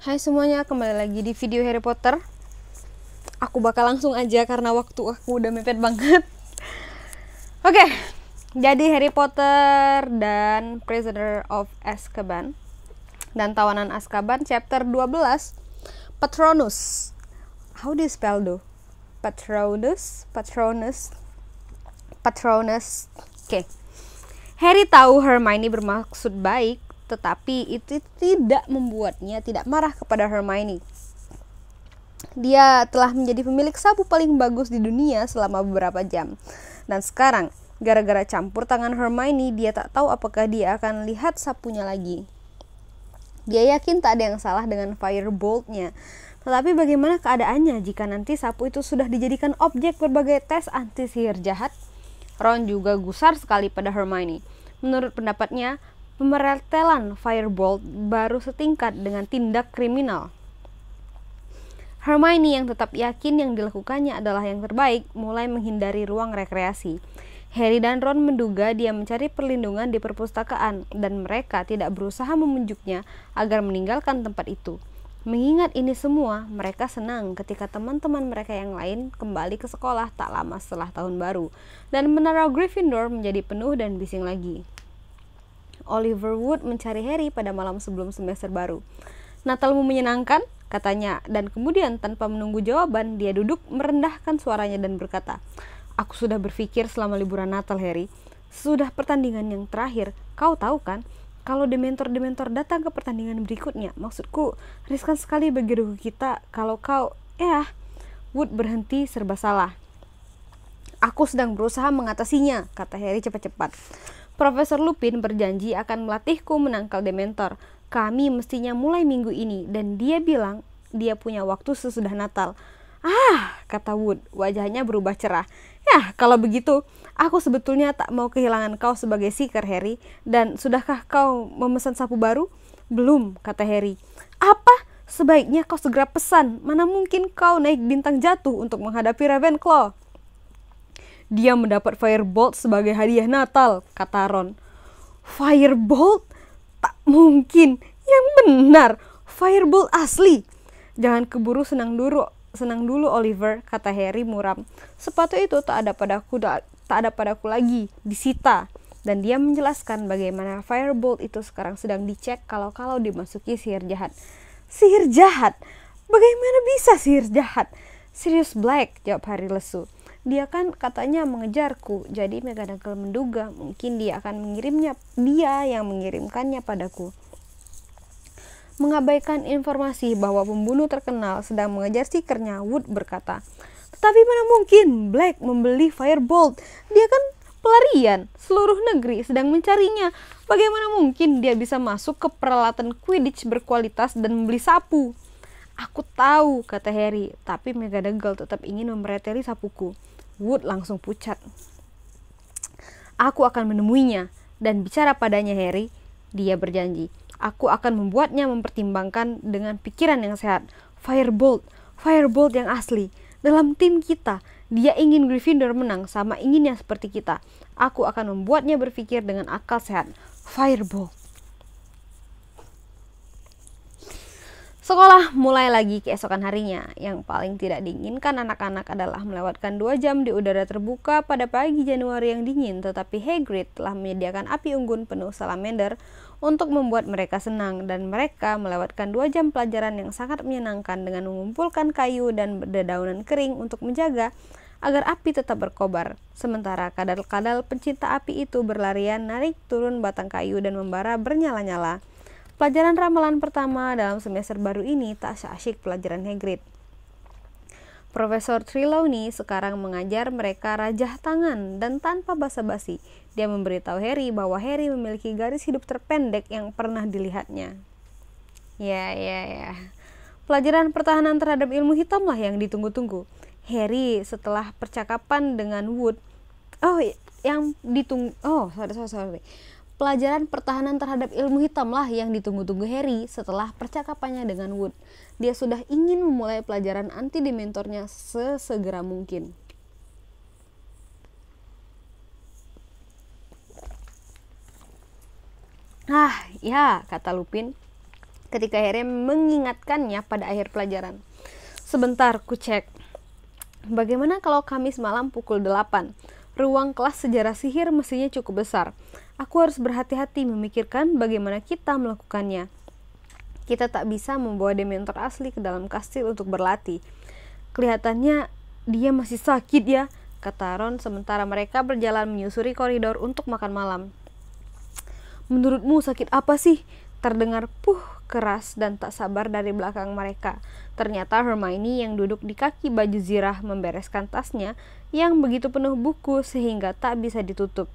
Hai semuanya, kembali lagi di video Harry Potter Aku bakal langsung aja karena waktu aku udah mepet banget Oke, okay, jadi Harry Potter dan Prisoner of Azkaban Dan Tawanan Azkaban chapter 12 Patronus How do you spell do? Patronus, Patronus, Patronus Oke okay. Harry tahu Hermione bermaksud baik tetapi itu tidak membuatnya tidak marah kepada Hermione. Dia telah menjadi pemilik sapu paling bagus di dunia selama beberapa jam. Dan sekarang, gara-gara campur tangan Hermione, dia tak tahu apakah dia akan lihat sapunya lagi. Dia yakin tak ada yang salah dengan Firebolt-nya. Tetapi bagaimana keadaannya jika nanti sapu itu sudah dijadikan objek berbagai tes anti sihir jahat? Ron juga gusar sekali pada Hermione. Menurut pendapatnya, pemeretelan Firebolt baru setingkat dengan tindak kriminal. Hermione yang tetap yakin yang dilakukannya adalah yang terbaik mulai menghindari ruang rekreasi. Harry dan Ron menduga dia mencari perlindungan di perpustakaan dan mereka tidak berusaha memujuknya agar meninggalkan tempat itu. Mengingat ini semua, mereka senang ketika teman-teman mereka yang lain kembali ke sekolah tak lama setelah tahun baru dan menara Gryffindor menjadi penuh dan bising lagi. Oliver Wood mencari Harry pada malam sebelum semester baru. Natalmu menyenangkan, katanya, dan kemudian tanpa menunggu jawaban, dia duduk merendahkan suaranya dan berkata, Aku sudah berpikir selama liburan Natal, Harry. Sudah pertandingan yang terakhir, kau tahu kan? Kalau dementor-dementor datang ke pertandingan berikutnya, maksudku riskan sekali bagi regu kita kalau kau, ya, Wood berhenti serba salah. Aku sedang berusaha mengatasinya, kata Harry cepat-cepat. Profesor Lupin berjanji akan melatihku menangkal Dementor. Kami mestinya mulai minggu ini dan dia bilang dia punya waktu sesudah Natal. Ah, kata Wood, wajahnya berubah cerah. Ya, kalau begitu, aku sebetulnya tak mau kehilangan kau sebagai seeker, Harry. Dan sudahkah kau memesan sapu baru? Belum, kata Harry. Apa? Sebaiknya kau segera pesan. Mana mungkin kau naik bintang jatuh untuk menghadapi Ravenclaw. Dia mendapat firebolt sebagai hadiah Natal, kata Ron. Firebolt? Tak mungkin. Yang benar, firebolt asli. Jangan keburu senang dulu, senang dulu Oliver, kata Harry muram. Sepatu itu tak ada padaku tak ada padaku lagi, disita. Dan dia menjelaskan bagaimana firebolt itu sekarang sedang dicek kalau-kalau dimasuki sihir jahat. Sihir jahat? Bagaimana bisa sihir jahat? Sirius Black, jawab Harry lesu dia kan katanya mengejarku jadi Megadagal menduga mungkin dia akan mengirimnya dia yang mengirimkannya padaku mengabaikan informasi bahwa pembunuh terkenal sedang mengejar sikernya Wood berkata tetapi mana mungkin Black membeli Firebolt dia kan pelarian seluruh negeri sedang mencarinya bagaimana mungkin dia bisa masuk ke peralatan Quidditch berkualitas dan membeli sapu Aku tahu, kata Harry, tapi Megadagal tetap ingin memreteli sapuku. Wood langsung pucat. Aku akan menemuinya dan bicara padanya Harry. Dia berjanji, aku akan membuatnya mempertimbangkan dengan pikiran yang sehat. Firebolt, Firebolt yang asli. Dalam tim kita, dia ingin Gryffindor menang sama inginnya seperti kita. Aku akan membuatnya berpikir dengan akal sehat. Firebolt. Sekolah mulai lagi keesokan harinya. Yang paling tidak diinginkan anak-anak adalah melewatkan dua jam di udara terbuka pada pagi Januari yang dingin, tetapi Hagrid telah menyediakan api unggun penuh salamander untuk membuat mereka senang dan mereka melewatkan dua jam pelajaran yang sangat menyenangkan dengan mengumpulkan kayu dan dedaunan kering untuk menjaga agar api tetap berkobar. Sementara kadal-kadal pencinta api itu berlarian narik turun batang kayu dan membara bernyala-nyala. Pelajaran ramalan pertama dalam semester baru ini tak asyik pelajaran Hagrid. Profesor Trelawney sekarang mengajar mereka rajah tangan dan tanpa basa-basi. Dia memberitahu Harry bahwa Harry memiliki garis hidup terpendek yang pernah dilihatnya. Ya, ya, ya. Pelajaran pertahanan terhadap ilmu hitamlah yang ditunggu-tunggu. Harry setelah percakapan dengan Wood. Oh, yang ditunggu. Oh, sorry, sorry, sorry pelajaran pertahanan terhadap ilmu hitamlah yang ditunggu-tunggu Harry setelah percakapannya dengan Wood. Dia sudah ingin memulai pelajaran anti dementornya sesegera mungkin. Ah, ya, kata Lupin ketika Harry mengingatkannya pada akhir pelajaran. Sebentar, ku cek. Bagaimana kalau Kamis malam pukul 8? ruang kelas sejarah sihir mestinya cukup besar. Aku harus berhati-hati memikirkan bagaimana kita melakukannya. Kita tak bisa membawa Dementor asli ke dalam kastil untuk berlatih. Kelihatannya dia masih sakit ya, kata Ron sementara mereka berjalan menyusuri koridor untuk makan malam. Menurutmu sakit apa sih? Terdengar puh keras dan tak sabar dari belakang mereka. Ternyata Hermione yang duduk di kaki baju zirah membereskan tasnya yang begitu penuh buku sehingga tak bisa ditutup.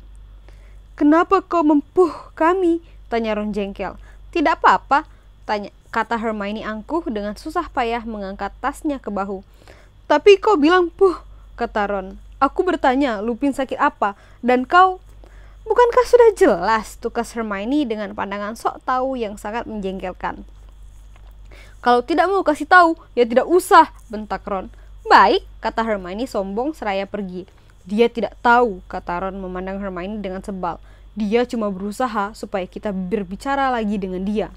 Kenapa kau mempuh kami? Tanya Ron jengkel. Tidak apa-apa, tanya kata Hermione angkuh dengan susah payah mengangkat tasnya ke bahu. Tapi kau bilang puh, kata Ron. Aku bertanya, Lupin sakit apa? Dan kau Bukankah sudah jelas tugas Hermione dengan pandangan sok tahu yang sangat menjengkelkan? Kalau tidak mau kasih tahu, ya tidak usah, bentak Ron. Baik, kata Hermione sombong seraya pergi. Dia tidak tahu, kata Ron memandang Hermione dengan sebal. Dia cuma berusaha supaya kita berbicara lagi dengan dia.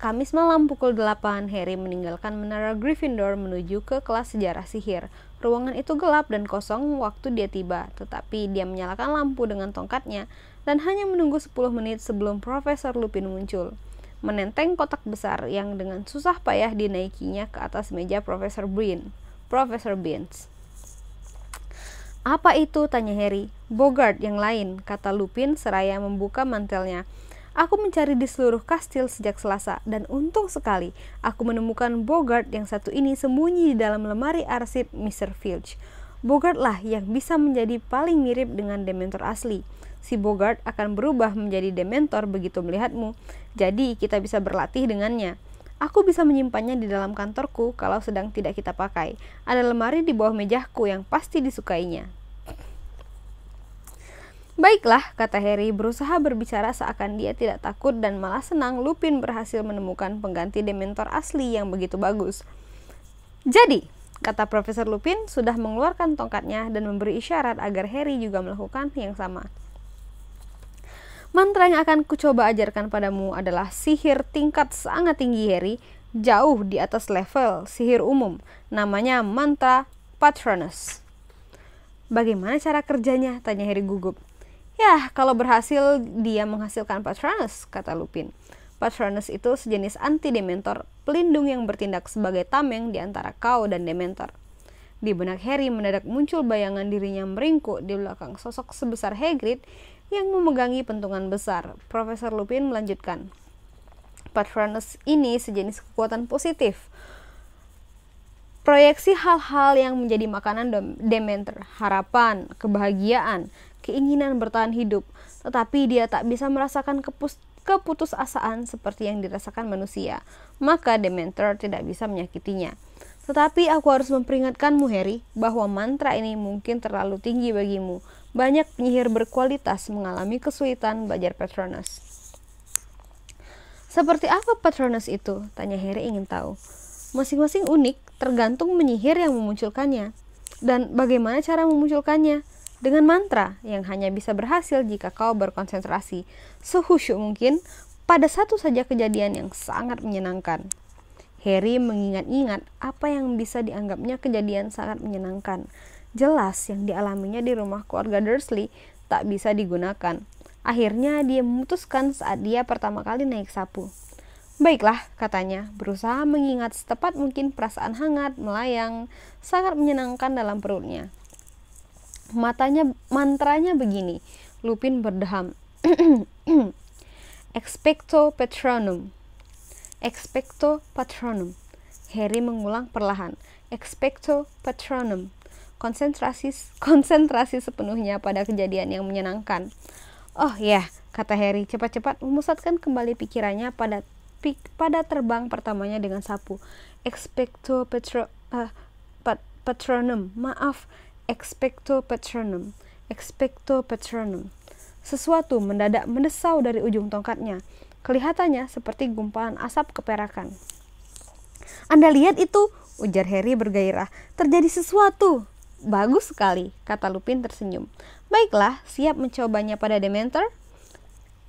Kamis malam pukul 8, Harry meninggalkan menara Gryffindor menuju ke kelas sejarah sihir. Ruangan itu gelap dan kosong waktu dia tiba, tetapi dia menyalakan lampu dengan tongkatnya dan hanya menunggu 10 menit sebelum Profesor Lupin muncul. Menenteng kotak besar yang dengan susah payah dinaikinya ke atas meja Profesor Brin. Profesor Beans. Apa itu? tanya Harry. Bogart yang lain, kata Lupin seraya membuka mantelnya. Aku mencari di seluruh kastil sejak Selasa dan untung sekali aku menemukan Bogart yang satu ini sembunyi di dalam lemari arsip Mr. Filch. Bogart lah yang bisa menjadi paling mirip dengan Dementor asli. Si Bogart akan berubah menjadi Dementor begitu melihatmu, jadi kita bisa berlatih dengannya. Aku bisa menyimpannya di dalam kantorku kalau sedang tidak kita pakai. Ada lemari di bawah mejaku yang pasti disukainya. Baiklah, kata Harry berusaha berbicara seakan dia tidak takut dan malah senang Lupin berhasil menemukan pengganti Dementor asli yang begitu bagus. Jadi, kata Profesor Lupin sudah mengeluarkan tongkatnya dan memberi isyarat agar Harry juga melakukan yang sama. Mantra yang akan kucoba ajarkan padamu adalah sihir tingkat sangat tinggi Harry, jauh di atas level sihir umum. Namanya mantra Patronus. Bagaimana cara kerjanya? Tanya Harry gugup. Ya, kalau berhasil dia menghasilkan Patronus, kata Lupin. Patronus itu sejenis anti-dementor, pelindung yang bertindak sebagai tameng di antara kau dan dementor. Di benak Harry mendadak muncul bayangan dirinya meringkuk di belakang sosok sebesar Hagrid yang memegangi pentungan besar. Profesor Lupin melanjutkan, Patronus ini sejenis kekuatan positif. Proyeksi hal-hal yang menjadi makanan Dementor, harapan, kebahagiaan, keinginan bertahan hidup, tetapi dia tak bisa merasakan kepus keputusasaan seperti yang dirasakan manusia. Maka Dementor tidak bisa menyakitinya. Tetapi aku harus memperingatkanmu Harry bahwa mantra ini mungkin terlalu tinggi bagimu. Banyak penyihir berkualitas mengalami kesulitan belajar Patronus. Seperti apa Patronus itu? Tanya Harry ingin tahu. Masing-masing unik tergantung menyihir yang memunculkannya. Dan bagaimana cara memunculkannya? dengan mantra yang hanya bisa berhasil jika kau berkonsentrasi sehusyuk mungkin pada satu saja kejadian yang sangat menyenangkan. Harry mengingat-ingat apa yang bisa dianggapnya kejadian sangat menyenangkan. Jelas yang dialaminya di rumah keluarga Dursley tak bisa digunakan. Akhirnya dia memutuskan saat dia pertama kali naik sapu. Baiklah, katanya, berusaha mengingat setepat mungkin perasaan hangat, melayang, sangat menyenangkan dalam perutnya matanya mantranya begini Lupin berdeham expecto patronum expecto patronum Harry mengulang perlahan expecto patronum konsentrasi konsentrasi sepenuhnya pada kejadian yang menyenangkan oh ya kata Harry cepat-cepat memusatkan kembali pikirannya pada pada terbang pertamanya dengan sapu expecto petro uh, patronum maaf expecto patronum, expecto patronum. Sesuatu mendadak mendesau dari ujung tongkatnya. Kelihatannya seperti gumpalan asap keperakan. Anda lihat itu, ujar Harry bergairah. Terjadi sesuatu. Bagus sekali, kata Lupin tersenyum. Baiklah, siap mencobanya pada Dementor?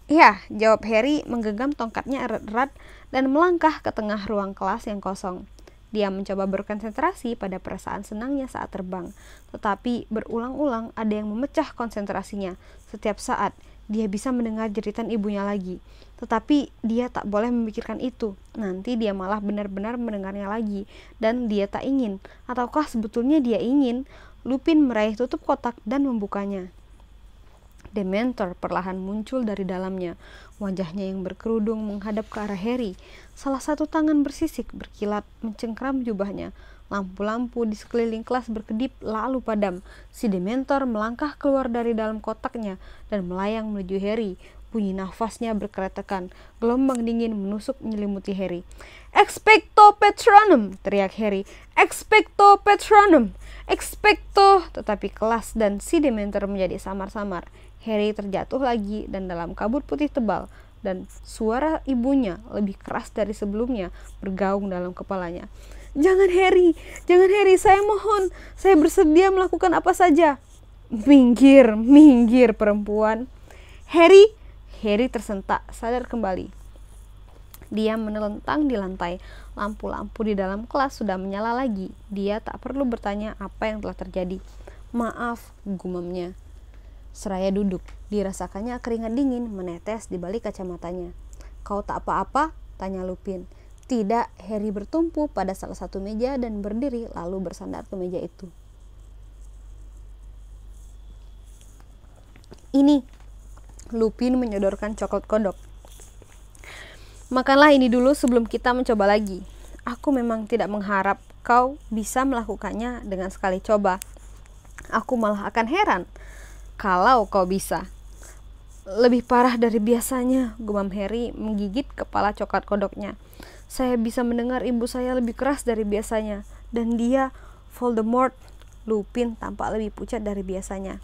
Ya, jawab Harry menggenggam tongkatnya erat-erat dan melangkah ke tengah ruang kelas yang kosong. Dia mencoba berkonsentrasi pada perasaan senangnya saat terbang, tetapi berulang-ulang ada yang memecah konsentrasinya. Setiap saat, dia bisa mendengar jeritan ibunya lagi, tetapi dia tak boleh memikirkan itu. Nanti dia malah benar-benar mendengarnya lagi, dan dia tak ingin, ataukah sebetulnya dia ingin. Lupin meraih tutup kotak dan membukanya. Dementor perlahan muncul dari dalamnya. Wajahnya yang berkerudung menghadap ke arah Harry. Salah satu tangan bersisik berkilat mencengkram jubahnya. Lampu-lampu di sekeliling kelas berkedip lalu padam. Si dementor melangkah keluar dari dalam kotaknya dan melayang menuju Harry. Bunyi nafasnya berkeretakan. Gelombang dingin menusuk menyelimuti Harry. Expecto Patronum! teriak Harry. Expecto Patronum! Expecto! Tetapi kelas dan si dementor menjadi samar-samar. Harry terjatuh lagi dan dalam kabut putih tebal, dan suara ibunya lebih keras dari sebelumnya bergaung dalam kepalanya. Jangan Harry, jangan Harry, saya mohon, saya bersedia melakukan apa saja. Minggir, minggir perempuan. Harry, Harry tersentak, sadar kembali. Dia menelentang di lantai. Lampu-lampu di dalam kelas sudah menyala lagi. Dia tak perlu bertanya apa yang telah terjadi. Maaf, gumamnya. Seraya duduk, dirasakannya keringat dingin menetes di balik kacamatanya. Kau tak apa-apa? Tanya Lupin. Tidak, Harry bertumpu pada salah satu meja dan berdiri lalu bersandar ke meja itu. Ini, Lupin menyodorkan coklat kodok. Makanlah ini dulu sebelum kita mencoba lagi. Aku memang tidak mengharap kau bisa melakukannya dengan sekali coba. Aku malah akan heran kalau kau bisa. Lebih parah dari biasanya, gumam Harry menggigit kepala coklat kodoknya. Saya bisa mendengar ibu saya lebih keras dari biasanya. Dan dia, Voldemort, Lupin tampak lebih pucat dari biasanya.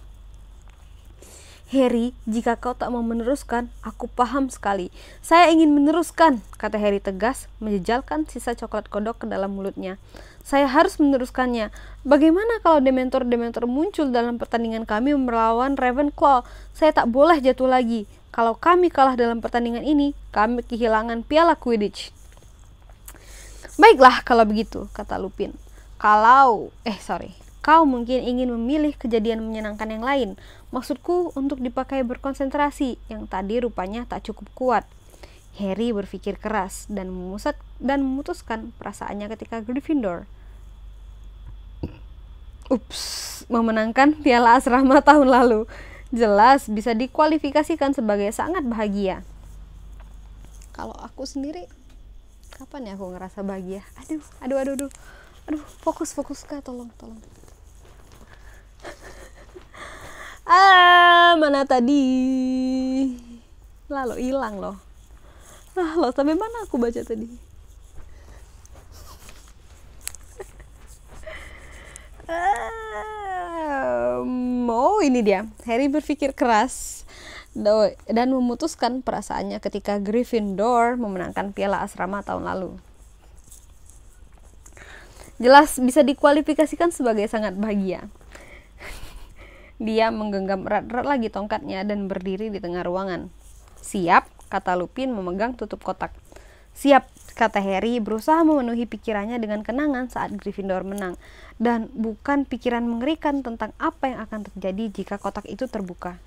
Harry, jika kau tak mau meneruskan, aku paham sekali. Saya ingin meneruskan, kata Harry tegas, menjejalkan sisa coklat kodok ke dalam mulutnya. Saya harus meneruskannya. Bagaimana kalau dementor-dementor muncul dalam pertandingan kami melawan Ravenclaw? Saya tak boleh jatuh lagi. Kalau kami kalah dalam pertandingan ini, kami kehilangan piala Quidditch. Baiklah kalau begitu, kata Lupin. Kalau, eh sorry, Kau mungkin ingin memilih kejadian menyenangkan yang lain. Maksudku untuk dipakai berkonsentrasi yang tadi rupanya tak cukup kuat. Harry berpikir keras dan memusat dan memutuskan perasaannya ketika Gryffindor ups, memenangkan Piala Asrama tahun lalu. Jelas bisa dikualifikasikan sebagai sangat bahagia. Kalau aku sendiri, kapan ya aku ngerasa bahagia? Aduh, aduh, aduh, aduh, aduh fokus, fokus kak, tolong, tolong. ah mana tadi lalu hilang loh ah loh sampai mana aku baca tadi um, oh ini dia Harry berpikir keras dan memutuskan perasaannya ketika Gryffindor memenangkan piala asrama tahun lalu. Jelas bisa dikualifikasikan sebagai sangat bahagia. Dia menggenggam erat-erat lagi tongkatnya dan berdiri di tengah ruangan. Siap, kata Lupin memegang tutup kotak. Siap, kata Harry berusaha memenuhi pikirannya dengan kenangan saat Gryffindor menang. Dan bukan pikiran mengerikan tentang apa yang akan terjadi jika kotak itu terbuka.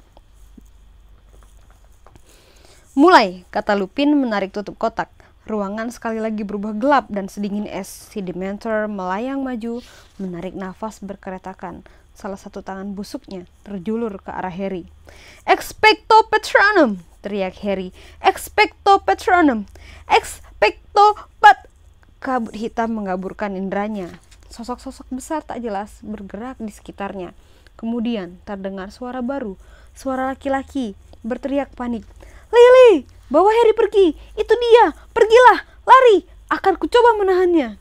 Mulai, kata Lupin menarik tutup kotak. Ruangan sekali lagi berubah gelap dan sedingin es. Si Dementor melayang maju, menarik nafas berkeretakan. Salah satu tangan busuknya terjulur ke arah Harry. Expecto Patronum! teriak Harry. Expecto Patronum! Expecto Pat... Kabut hitam mengaburkan inderanya. Sosok-sosok besar tak jelas bergerak di sekitarnya. Kemudian terdengar suara baru, suara laki-laki berteriak panik. Lily, bawa Harry pergi. Itu dia. Pergilah, lari. Akan kucoba menahannya.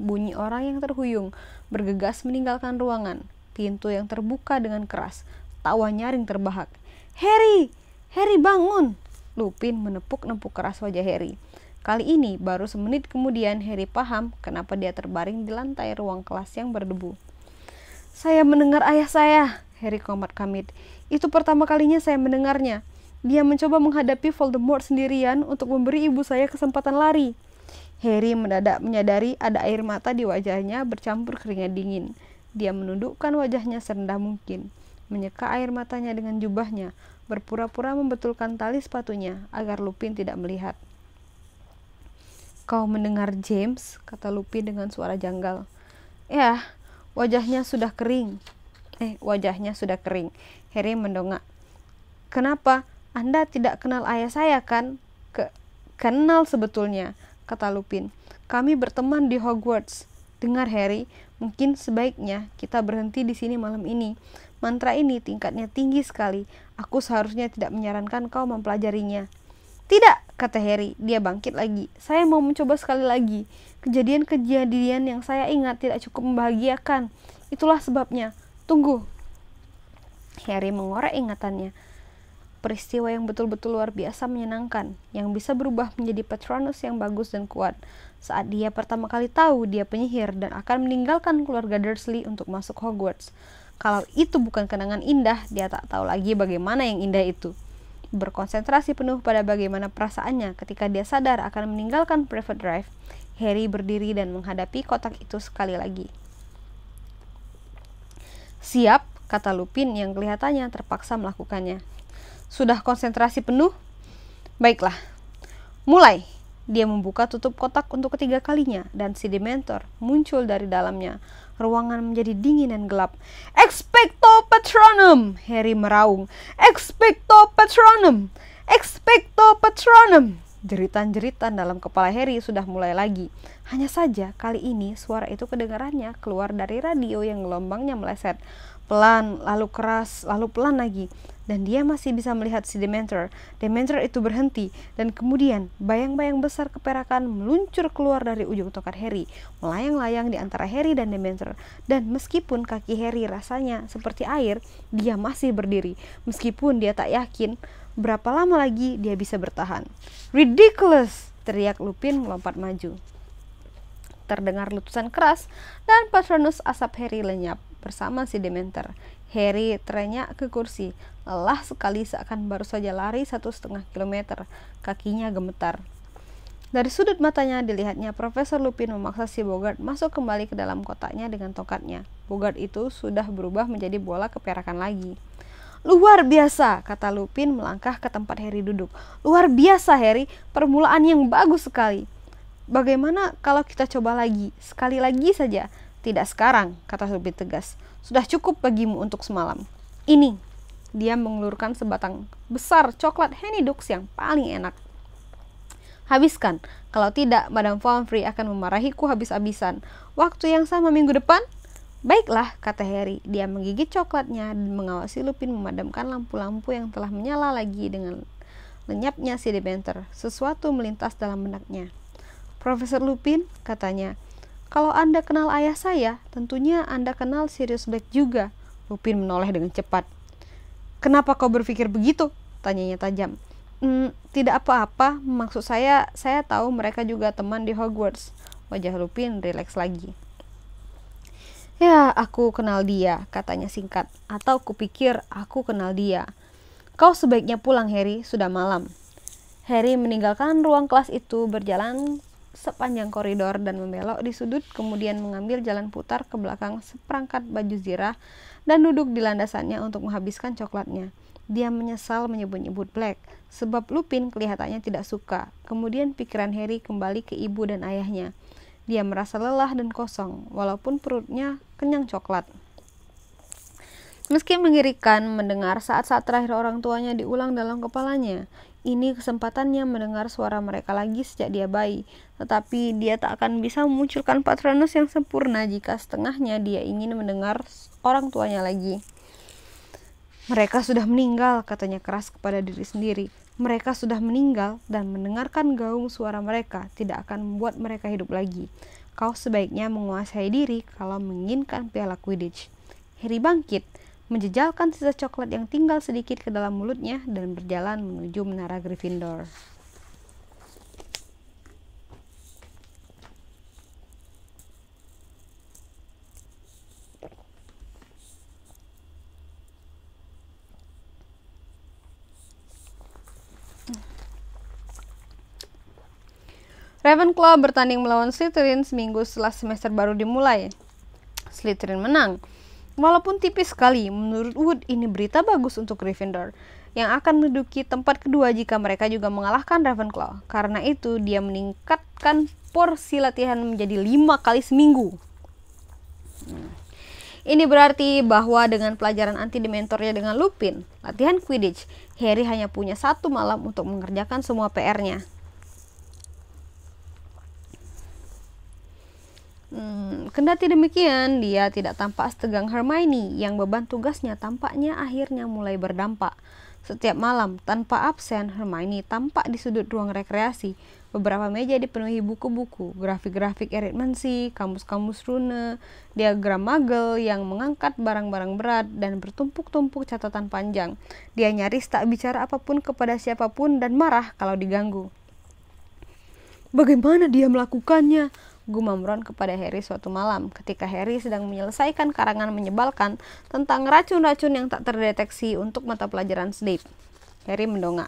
Bunyi orang yang terhuyung bergegas meninggalkan ruangan. Pintu yang terbuka dengan keras. Tawa nyaring terbahak. Harry! Harry bangun! Lupin menepuk-nepuk keras wajah Harry. Kali ini, baru semenit kemudian Harry paham kenapa dia terbaring di lantai ruang kelas yang berdebu. Saya mendengar ayah saya, Harry komat kamit. Itu pertama kalinya saya mendengarnya. Dia mencoba menghadapi Voldemort sendirian untuk memberi ibu saya kesempatan lari. Harry mendadak menyadari ada air mata di wajahnya bercampur keringat dingin. Dia menundukkan wajahnya serendah mungkin, menyeka air matanya dengan jubahnya, berpura-pura membetulkan tali sepatunya agar Lupin tidak melihat. Kau mendengar James, kata Lupin dengan suara janggal. Ya, wajahnya sudah kering. Eh, wajahnya sudah kering. Harry mendongak. Kenapa? Anda tidak kenal ayah saya kan? Ke kenal sebetulnya, kata Lupin. Kami berteman di Hogwarts. Dengar Harry, mungkin sebaiknya kita berhenti di sini malam ini. Mantra ini tingkatnya tinggi sekali. Aku seharusnya tidak menyarankan kau mempelajarinya. Tidak, kata Harry. Dia bangkit lagi. Saya mau mencoba sekali lagi. Kejadian-kejadian yang saya ingat tidak cukup membahagiakan. Itulah sebabnya. Tunggu. Harry mengorek ingatannya peristiwa yang betul-betul luar biasa menyenangkan, yang bisa berubah menjadi Patronus yang bagus dan kuat. Saat dia pertama kali tahu dia penyihir dan akan meninggalkan keluarga Dursley untuk masuk Hogwarts. Kalau itu bukan kenangan indah, dia tak tahu lagi bagaimana yang indah itu. Berkonsentrasi penuh pada bagaimana perasaannya ketika dia sadar akan meninggalkan Private Drive, Harry berdiri dan menghadapi kotak itu sekali lagi. Siap, kata Lupin yang kelihatannya terpaksa melakukannya. Sudah konsentrasi penuh? Baiklah. Mulai. Dia membuka tutup kotak untuk ketiga kalinya dan si Dementor muncul dari dalamnya. Ruangan menjadi dingin dan gelap. Expecto Patronum! Harry meraung. Expecto Patronum! Expecto Patronum! Jeritan-jeritan dalam kepala Harry sudah mulai lagi. Hanya saja kali ini suara itu kedengarannya keluar dari radio yang gelombangnya meleset pelan, lalu keras, lalu pelan lagi. Dan dia masih bisa melihat si Dementor. Dementor itu berhenti, dan kemudian bayang-bayang besar keperakan meluncur keluar dari ujung tongkat Harry, melayang-layang di antara Harry dan Dementor. Dan meskipun kaki Harry rasanya seperti air, dia masih berdiri, meskipun dia tak yakin berapa lama lagi dia bisa bertahan. Ridiculous! teriak Lupin melompat maju. Terdengar letusan keras, dan Patronus asap Harry lenyap bersama si Dementor. Harry terenyak ke kursi, lelah sekali seakan baru saja lari satu setengah kilometer. Kakinya gemetar. Dari sudut matanya dilihatnya Profesor Lupin memaksa si Bogart masuk kembali ke dalam kotaknya dengan tongkatnya. Bogart itu sudah berubah menjadi bola keperakan lagi. Luar biasa, kata Lupin melangkah ke tempat Harry duduk. Luar biasa, Harry. Permulaan yang bagus sekali. Bagaimana kalau kita coba lagi? Sekali lagi saja. Tidak sekarang, kata Lupin tegas. Sudah cukup bagimu untuk semalam. Ini, dia mengelurkan sebatang besar coklat Henny Dux yang paling enak. Habiskan, kalau tidak Madame Pomfrey akan memarahiku habis-habisan. Waktu yang sama minggu depan? Baiklah, kata Harry. Dia menggigit coklatnya dan mengawasi Lupin memadamkan lampu-lampu yang telah menyala lagi dengan lenyapnya si Debenter. Sesuatu melintas dalam benaknya. Profesor Lupin, katanya, kalau Anda kenal ayah saya, tentunya Anda kenal Sirius Black juga. Lupin menoleh dengan cepat. Kenapa kau berpikir begitu? Tanyanya tajam. Mm, tidak apa-apa, maksud saya, saya tahu mereka juga teman di Hogwarts. Wajah Lupin rileks lagi. Ya, aku kenal dia, katanya singkat. Atau kupikir aku kenal dia. Kau sebaiknya pulang, Harry. Sudah malam. Harry meninggalkan ruang kelas itu berjalan sepanjang koridor dan membelok di sudut, kemudian mengambil jalan putar ke belakang seperangkat baju zirah dan duduk di landasannya untuk menghabiskan coklatnya. Dia menyesal menyebut-nyebut Black, sebab Lupin kelihatannya tidak suka. Kemudian pikiran Harry kembali ke ibu dan ayahnya. Dia merasa lelah dan kosong, walaupun perutnya kenyang coklat. Meski mengirikan mendengar saat-saat terakhir orang tuanya diulang dalam kepalanya, ini kesempatannya mendengar suara mereka lagi sejak dia bayi. Tetapi dia tak akan bisa memunculkan patronus yang sempurna jika setengahnya dia ingin mendengar orang tuanya lagi. Mereka sudah meninggal, katanya keras kepada diri sendiri. Mereka sudah meninggal dan mendengarkan gaung suara mereka tidak akan membuat mereka hidup lagi. Kau sebaiknya menguasai diri kalau menginginkan piala Quidditch. Harry bangkit menjejalkan sisa coklat yang tinggal sedikit ke dalam mulutnya dan berjalan menuju menara Gryffindor. Ravenclaw bertanding melawan Slytherin seminggu setelah semester baru dimulai. Slytherin menang, Walaupun tipis sekali, menurut Wood ini berita bagus untuk Gryffindor yang akan menduduki tempat kedua jika mereka juga mengalahkan Ravenclaw. Karena itu, dia meningkatkan porsi latihan menjadi lima kali seminggu. Ini berarti bahwa dengan pelajaran anti dementornya dengan Lupin, latihan Quidditch, Harry hanya punya satu malam untuk mengerjakan semua PR-nya. Hmm, kendati demikian, dia tidak tampak setegang Hermione yang beban tugasnya tampaknya akhirnya mulai berdampak. Setiap malam, tanpa absen, Hermione tampak di sudut ruang rekreasi. Beberapa meja dipenuhi buku-buku, grafik-grafik eritmensi, kamus-kamus rune, diagram magel yang mengangkat barang-barang berat, dan bertumpuk-tumpuk catatan panjang. Dia nyaris tak bicara apapun kepada siapapun dan marah kalau diganggu. Bagaimana dia melakukannya? Gumam Ron kepada Harry suatu malam ketika Harry sedang menyelesaikan karangan menyebalkan tentang racun-racun yang tak terdeteksi untuk mata pelajaran Snape. Harry mendongak.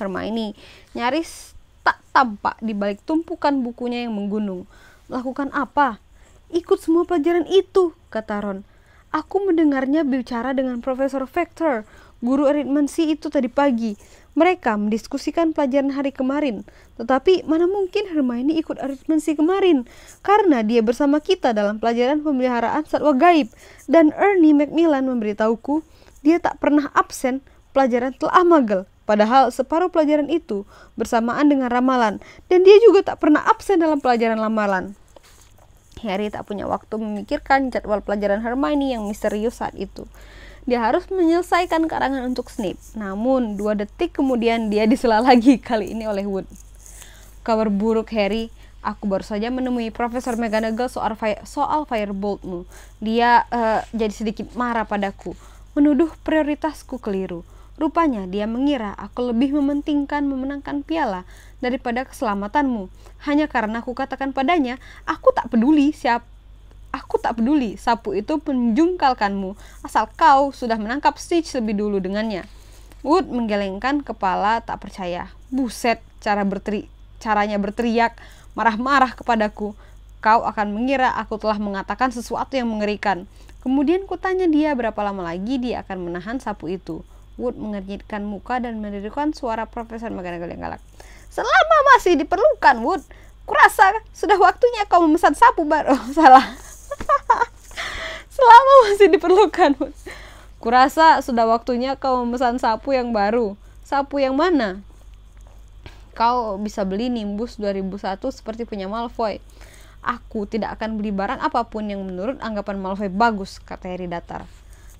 Hermione nyaris tak tampak di balik tumpukan bukunya yang menggunung. Melakukan apa? Ikut semua pelajaran itu, kata Ron. Aku mendengarnya bicara dengan Profesor Vector guru aritmansi itu tadi pagi. Mereka mendiskusikan pelajaran hari kemarin, tetapi mana mungkin Hermione ikut aritmansi kemarin, karena dia bersama kita dalam pelajaran pemeliharaan satwa gaib. Dan Ernie Macmillan memberitahuku, dia tak pernah absen pelajaran telah magel, padahal separuh pelajaran itu bersamaan dengan ramalan, dan dia juga tak pernah absen dalam pelajaran ramalan. Harry tak punya waktu memikirkan jadwal pelajaran Hermione yang misterius saat itu dia harus menyelesaikan karangan untuk Snape. Namun, dua detik kemudian dia disela lagi kali ini oleh Wood. Kabar buruk Harry, aku baru saja menemui Profesor McGonagall soal, fire, soal Fireboltmu. Dia uh, jadi sedikit marah padaku, menuduh prioritasku keliru. Rupanya dia mengira aku lebih mementingkan memenangkan piala daripada keselamatanmu. Hanya karena aku katakan padanya, aku tak peduli siapa Aku tak peduli, sapu itu menjungkalkanmu, asal kau sudah menangkap Stitch lebih dulu dengannya. Wood menggelengkan kepala tak percaya. Buset, cara berteri caranya berteriak, marah-marah kepadaku. Kau akan mengira aku telah mengatakan sesuatu yang mengerikan. Kemudian kutanya dia berapa lama lagi dia akan menahan sapu itu. Wood mengernyitkan muka dan menirukan suara Profesor McGonagall yang galak. Selama masih diperlukan, Wood, kurasa sudah waktunya kau memesan sapu baru. salah. Selama masih diperlukan. Kurasa sudah waktunya kau memesan sapu yang baru. Sapu yang mana? Kau bisa beli Nimbus 2001 seperti punya Malfoy. Aku tidak akan beli barang apapun yang menurut anggapan Malfoy bagus, kata Harry datar.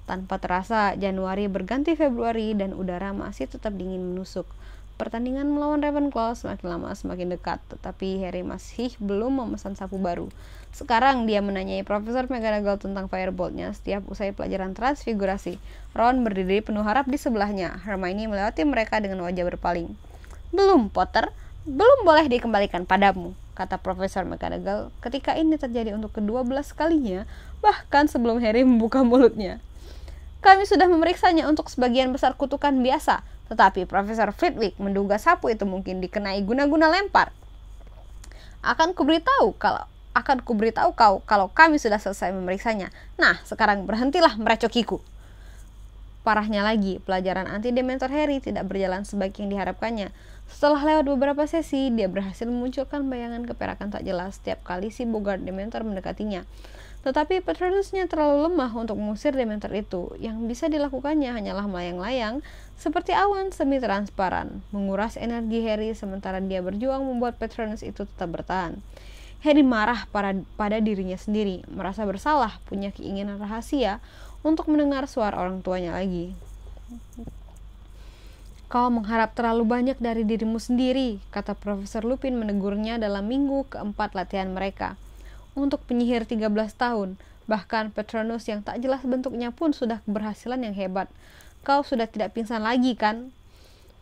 Tanpa terasa, Januari berganti Februari dan udara masih tetap dingin menusuk. Pertandingan melawan Ravenclaw semakin lama semakin dekat, tetapi Harry masih belum memesan sapu baru. Sekarang dia menanyai Profesor McGonagall tentang Fireboltnya setiap usai pelajaran transfigurasi. Ron berdiri penuh harap di sebelahnya. Hermione melewati mereka dengan wajah berpaling. Belum, Potter. Belum boleh dikembalikan padamu, kata Profesor McGonagall ketika ini terjadi untuk ke-12 kalinya, bahkan sebelum Harry membuka mulutnya. Kami sudah memeriksanya untuk sebagian besar kutukan biasa, tetapi Profesor Fitwick menduga sapu itu mungkin dikenai guna-guna lempar. Akan kuberitahu kalau akan kuberitahu kau kalau kami sudah selesai memeriksanya. Nah, sekarang berhentilah merecokiku. Parahnya lagi, pelajaran anti dementor Harry tidak berjalan sebaik yang diharapkannya. Setelah lewat beberapa sesi, dia berhasil memunculkan bayangan keperakan tak jelas setiap kali si Bogart dementor mendekatinya. Tetapi Petrusnya terlalu lemah untuk mengusir dementor itu. Yang bisa dilakukannya hanyalah melayang-layang seperti awan semi transparan, menguras energi Harry sementara dia berjuang membuat Patronus itu tetap bertahan. Harry marah pada, pada dirinya sendiri, merasa bersalah punya keinginan rahasia untuk mendengar suara orang tuanya lagi. Kau mengharap terlalu banyak dari dirimu sendiri, kata Profesor Lupin menegurnya dalam minggu keempat latihan mereka. Untuk penyihir 13 tahun, bahkan Petronus yang tak jelas bentuknya pun sudah keberhasilan yang hebat kau sudah tidak pingsan lagi kan?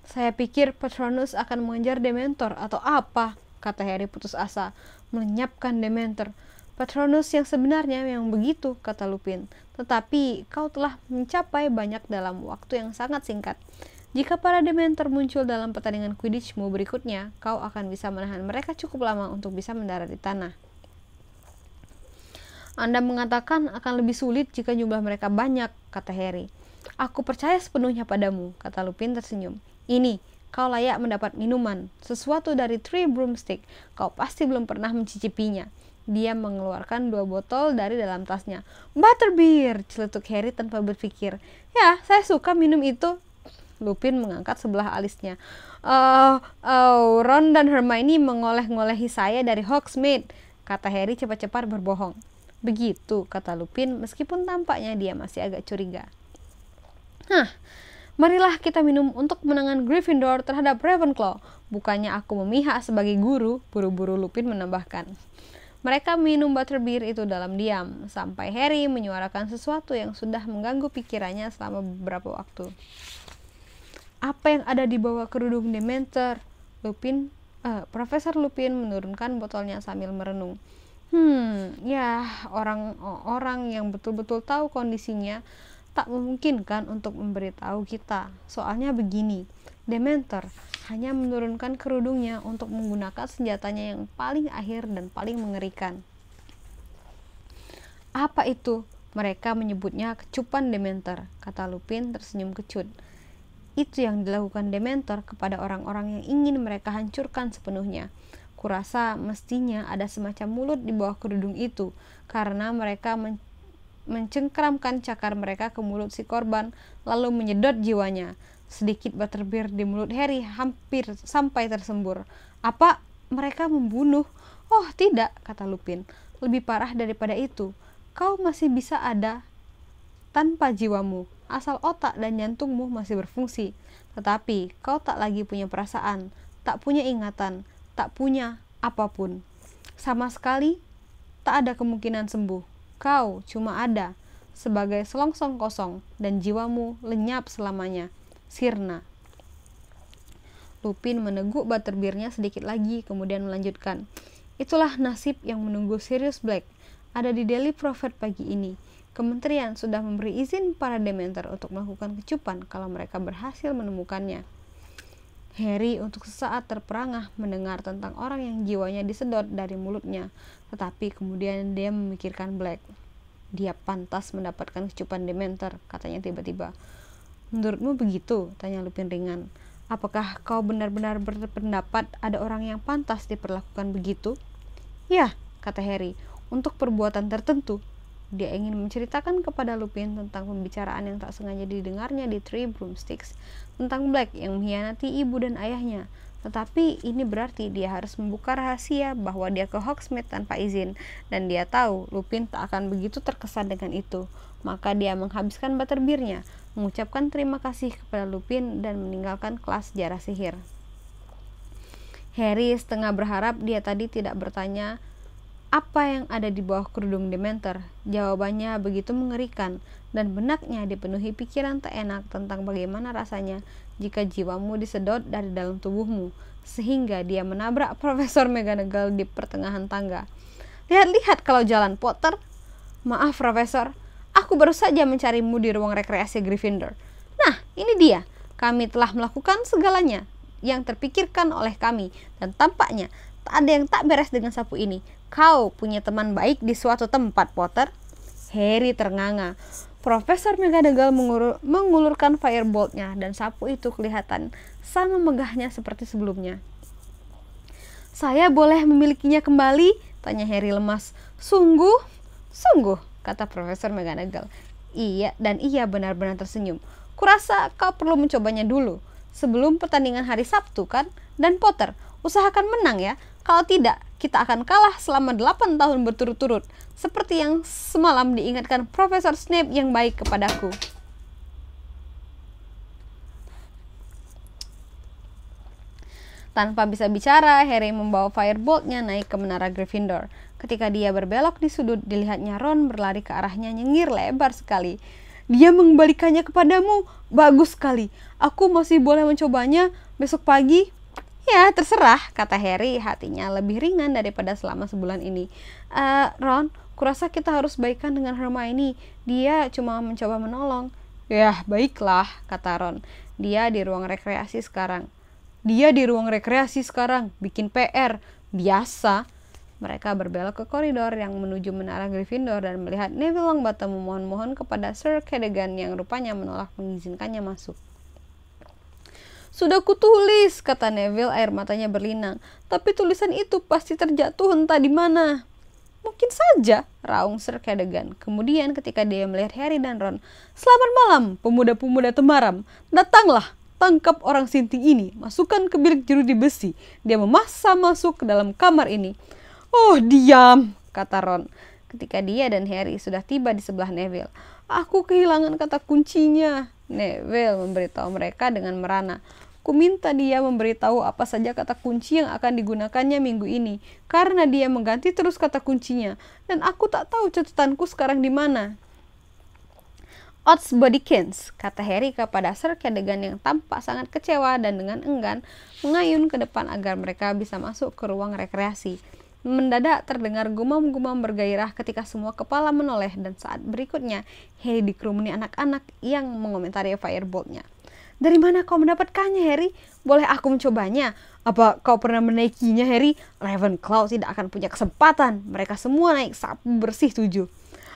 Saya pikir Patronus akan mengejar Dementor atau apa, kata Harry putus asa, melenyapkan Dementor. Patronus yang sebenarnya yang begitu, kata Lupin. Tetapi kau telah mencapai banyak dalam waktu yang sangat singkat. Jika para Dementor muncul dalam pertandingan Quidditchmu berikutnya, kau akan bisa menahan mereka cukup lama untuk bisa mendarat di tanah. Anda mengatakan akan lebih sulit jika jumlah mereka banyak, kata Harry. Aku percaya sepenuhnya padamu, kata Lupin tersenyum. Ini, kau layak mendapat minuman, sesuatu dari Three Broomstick. Kau pasti belum pernah mencicipinya. Dia mengeluarkan dua botol dari dalam tasnya. Butterbeer, celetuk Harry tanpa berpikir. Ya, saya suka minum itu. Lupin mengangkat sebelah alisnya. Oh, oh Ron dan Hermione mengoleh-ngolehi saya dari Hogsmeade, kata Harry cepat-cepat berbohong. Begitu, kata Lupin, meskipun tampaknya dia masih agak curiga. Nah, marilah kita minum untuk kemenangan Gryffindor terhadap Ravenclaw. Bukannya aku memihak sebagai guru, buru-buru Lupin menambahkan. Mereka minum butterbeer itu dalam diam, sampai Harry menyuarakan sesuatu yang sudah mengganggu pikirannya selama beberapa waktu. Apa yang ada di bawah kerudung Dementor? Lupin, uh, Profesor Lupin menurunkan botolnya sambil merenung. Hmm, ya orang-orang yang betul-betul tahu kondisinya tak memungkinkan untuk memberitahu kita. Soalnya begini, Dementor hanya menurunkan kerudungnya untuk menggunakan senjatanya yang paling akhir dan paling mengerikan. Apa itu? Mereka menyebutnya kecupan Dementor, kata Lupin tersenyum kecut. Itu yang dilakukan Dementor kepada orang-orang yang ingin mereka hancurkan sepenuhnya. Kurasa mestinya ada semacam mulut di bawah kerudung itu, karena mereka men mencengkramkan cakar mereka ke mulut si korban, lalu menyedot jiwanya. Sedikit butterbeer di mulut Harry hampir sampai tersembur. Apa mereka membunuh? Oh tidak, kata Lupin. Lebih parah daripada itu. Kau masih bisa ada tanpa jiwamu, asal otak dan jantungmu masih berfungsi. Tetapi kau tak lagi punya perasaan, tak punya ingatan, tak punya apapun. Sama sekali tak ada kemungkinan sembuh. Kau cuma ada sebagai selongsong kosong dan jiwamu lenyap selamanya. Sirna. Lupin meneguk butterbeernya sedikit lagi kemudian melanjutkan. Itulah nasib yang menunggu Sirius Black ada di Daily Prophet pagi ini. Kementerian sudah memberi izin para Dementor untuk melakukan kecupan kalau mereka berhasil menemukannya. Harry untuk sesaat terperangah mendengar tentang orang yang jiwanya disedot dari mulutnya, tetapi kemudian dia memikirkan Black. Dia pantas mendapatkan kecupan Dementor, katanya tiba-tiba. Menurutmu begitu? Tanya Lupin ringan. Apakah kau benar-benar berpendapat ada orang yang pantas diperlakukan begitu? Ya, kata Harry, untuk perbuatan tertentu. Dia ingin menceritakan kepada Lupin tentang pembicaraan yang tak sengaja didengarnya di Three Broomsticks tentang Black yang mengkhianati ibu dan ayahnya. Tetapi ini berarti dia harus membuka rahasia bahwa dia ke Hogsmeade tanpa izin dan dia tahu Lupin tak akan begitu terkesan dengan itu. Maka dia menghabiskan butterbeernya, mengucapkan terima kasih kepada Lupin dan meninggalkan kelas sejarah sihir. Harry setengah berharap dia tadi tidak bertanya apa yang ada di bawah kerudung Dementor? Jawabannya begitu mengerikan dan benaknya dipenuhi pikiran tak enak tentang bagaimana rasanya jika jiwamu disedot dari dalam tubuhmu sehingga dia menabrak Profesor McGonagall di pertengahan tangga. Lihat-lihat kalau jalan Potter. Maaf Profesor, aku baru saja mencarimu di ruang rekreasi Gryffindor. Nah, ini dia. Kami telah melakukan segalanya yang terpikirkan oleh kami dan tampaknya tak ada yang tak beres dengan sapu ini. Kau punya teman baik di suatu tempat, Potter? Harry ternganga. Profesor McGonagall mengulur, mengulurkan fireboltnya dan sapu itu kelihatan sama megahnya seperti sebelumnya. Saya boleh memilikinya kembali? Tanya Harry lemas. Sungguh? Sungguh, kata Profesor McGonagall. Iya, dan iya benar-benar tersenyum. Kurasa kau perlu mencobanya dulu. Sebelum pertandingan hari Sabtu kan? Dan Potter, usahakan menang ya. Kalau tidak, kita akan kalah selama 8 tahun berturut-turut, seperti yang semalam diingatkan Profesor Snape yang baik kepadaku. Tanpa bisa bicara, Harry membawa fireboltnya naik ke menara Gryffindor. Ketika dia berbelok di sudut, dilihatnya Ron berlari ke arahnya nyengir lebar sekali. Dia mengembalikannya kepadamu. Bagus sekali. Aku masih boleh mencobanya besok pagi. Ya terserah, kata Harry hatinya lebih ringan daripada selama sebulan ini. Uh, Ron, kurasa kita harus baikkan dengan Hermione. Dia cuma mencoba menolong. Ya baiklah, kata Ron. Dia di ruang rekreasi sekarang. Dia di ruang rekreasi sekarang, bikin PR. Biasa. Mereka berbelok ke koridor yang menuju menara Gryffindor dan melihat Neville Longbottom memohon-mohon kepada Sir Cadogan yang rupanya menolak mengizinkannya masuk. Sudah kutulis, kata Neville air matanya berlinang. Tapi tulisan itu pasti terjatuh entah di mana. Mungkin saja, raung Sir Cadogan. Kemudian ketika dia melihat Harry dan Ron, Selamat malam, pemuda-pemuda temaram. Datanglah, tangkap orang Sinti ini, masukkan ke bilik jerudi besi. Dia memaksa masuk ke dalam kamar ini. Oh, diam, kata Ron. Ketika dia dan Harry sudah tiba di sebelah Neville, aku kehilangan kata kuncinya. Neville memberitahu mereka dengan merana. Ku minta dia memberitahu apa saja kata kunci yang akan digunakannya minggu ini, karena dia mengganti terus kata kuncinya, dan aku tak tahu catatanku sekarang di mana. Ots bodykins, kata Harry kepada Sir Cadogan yang tampak sangat kecewa dan dengan enggan mengayun ke depan agar mereka bisa masuk ke ruang rekreasi. Mendadak terdengar gumam-gumam bergairah ketika semua kepala menoleh dan saat berikutnya Harry dikerumuni anak-anak yang mengomentari fireboltnya. Dari mana kau mendapatkannya, Harry? Boleh aku mencobanya? Apa kau pernah menaikinya, Harry? Ravenclaw tidak akan punya kesempatan. Mereka semua naik sapu bersih tujuh.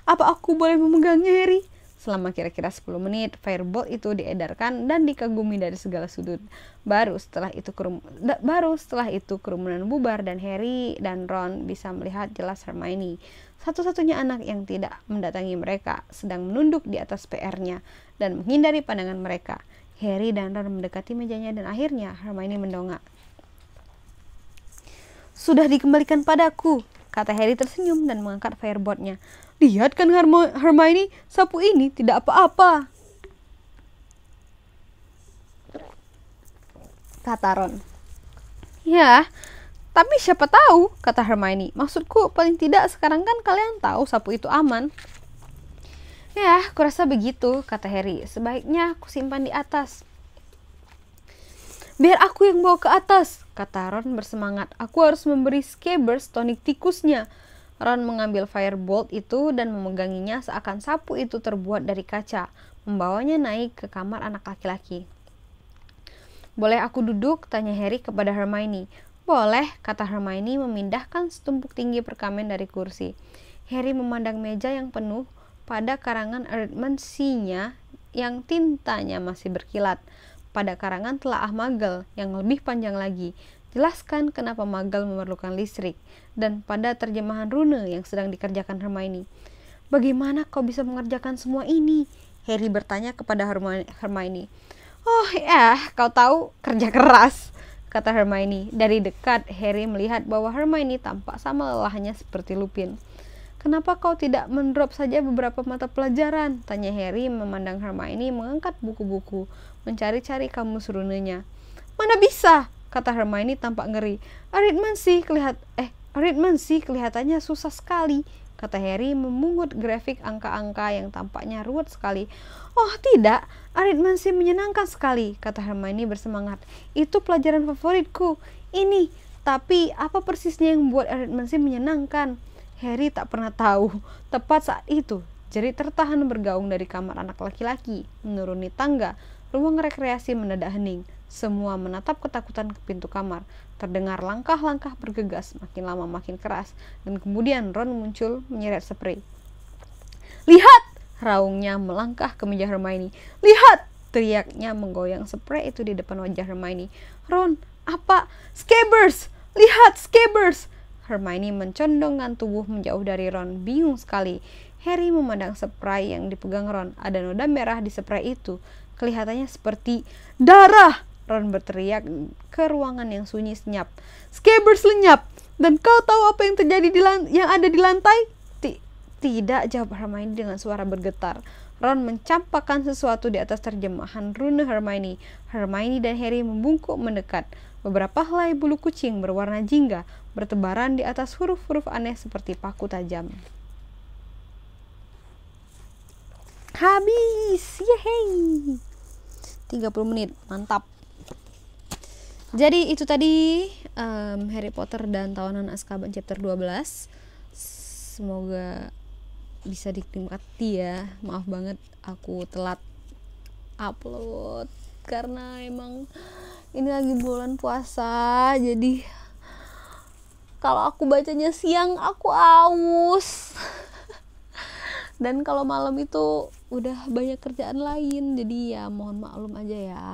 Apa aku boleh memegangnya, Harry? Selama kira-kira 10 menit, fireball itu diedarkan dan dikagumi dari segala sudut. Baru setelah itu kerum da, baru setelah itu kerumunan bubar dan Harry dan Ron bisa melihat jelas Hermione, satu-satunya anak yang tidak mendatangi mereka, sedang menunduk di atas PR-nya dan menghindari pandangan mereka. Harry dan Ron mendekati mejanya dan akhirnya Hermione mendongak. Sudah dikembalikan padaku, kata Harry tersenyum dan mengangkat fireboardnya. Lihat kan Hermione, sapu ini tidak apa-apa. Kata Ron. Ya, tapi siapa tahu, kata Hermione. Maksudku, paling tidak sekarang kan kalian tahu sapu itu aman. Ya, kurasa begitu, kata Harry. Sebaiknya aku simpan di atas. Biar aku yang bawa ke atas, kata Ron bersemangat. Aku harus memberi Scabbers tonik tikusnya. Ron mengambil firebolt itu dan memeganginya seakan sapu itu terbuat dari kaca, membawanya naik ke kamar anak laki-laki. Boleh aku duduk? tanya Harry kepada Hermione. Boleh, kata Hermione memindahkan setumpuk tinggi perkamen dari kursi. Harry memandang meja yang penuh, pada karangan Erdman sinya yang tintanya masih berkilat pada karangan telaah Magel yang lebih panjang lagi. Jelaskan kenapa Magel memerlukan listrik dan pada terjemahan Rune yang sedang dikerjakan Hermione. Bagaimana kau bisa mengerjakan semua ini? Harry bertanya kepada Hermione. Oh ya, eh, kau tahu kerja keras, kata Hermione. Dari dekat, Harry melihat bahwa Hermione tampak sama lelahnya seperti Lupin. Kenapa kau tidak mendrop saja beberapa mata pelajaran? Tanya Harry memandang Hermione mengangkat buku-buku, mencari-cari kamu runenya. Mana bisa? Kata Hermione tampak ngeri. Aritman sih kelihat eh Aritman sih kelihatannya susah sekali. Kata Harry memungut grafik angka-angka yang tampaknya ruwet sekali. Oh tidak, Aritman sih menyenangkan sekali, kata Hermione bersemangat. Itu pelajaran favoritku. Ini, tapi apa persisnya yang membuat Aritman sih menyenangkan? Harry tak pernah tahu tepat saat itu Jerry tertahan bergaung dari kamar anak laki-laki, menuruni tangga, ruang rekreasi mendadak hening. Semua menatap ketakutan ke pintu kamar. Terdengar langkah-langkah bergegas, makin lama makin keras. Dan kemudian Ron muncul menyeret spray. Lihat! Raungnya melangkah ke meja Hermione. Lihat! Teriaknya menggoyang spray itu di depan wajah Hermione. Ron, apa? Scabbers! Lihat, Scabbers! Hermione mencondongkan tubuh menjauh dari Ron, bingung sekali. Harry memandang spray yang dipegang Ron. Ada noda merah di spray itu. Kelihatannya seperti darah. Ron berteriak ke ruangan yang sunyi senyap. Scabbers lenyap. Dan kau tahu apa yang terjadi di lantai, yang ada di lantai? Tidak, jawab Hermione dengan suara bergetar. Ron mencampakkan sesuatu di atas terjemahan rune Hermione. Hermione dan Harry membungkuk mendekat. Beberapa helai bulu kucing berwarna jingga bertebaran di atas huruf-huruf aneh seperti paku tajam. Habis, yehey. 30 menit, mantap. Jadi itu tadi um, Harry Potter dan Tawanan Azkaban chapter 12. Semoga bisa dinikmati ya. Maaf banget aku telat upload karena emang ini lagi bulan puasa jadi kalau aku bacanya siang aku aus dan kalau malam itu udah banyak kerjaan lain jadi ya mohon maklum aja ya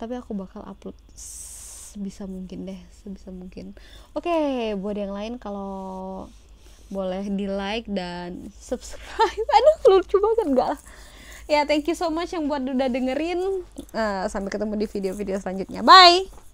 tapi aku bakal upload sebisa mungkin deh sebisa mungkin oke buat yang lain kalau boleh di like dan subscribe aduh lucu banget gak ya thank you so much yang buat udah dengerin uh, sampai ketemu di video-video selanjutnya bye